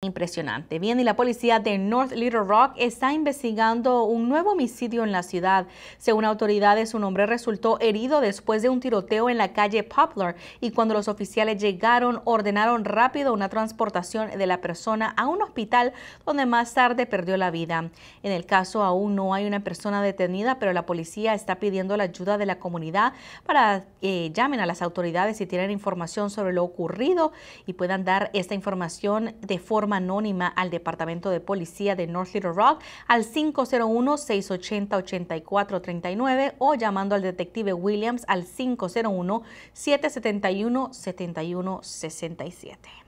Impresionante. Bien, y la policía de North Little Rock está investigando un nuevo homicidio en la ciudad. Según autoridades, un hombre resultó herido después de un tiroteo en la calle Poplar y cuando los oficiales llegaron ordenaron rápido una transportación de la persona a un hospital donde más tarde perdió la vida. En el caso aún no hay una persona detenida, pero la policía está pidiendo la ayuda de la comunidad para que eh, llamen a las autoridades si tienen información sobre lo ocurrido y puedan dar esta información de forma anónima al Departamento de Policía de North Little Rock al 501-680-8439 o llamando al detective Williams al 501-771-7167.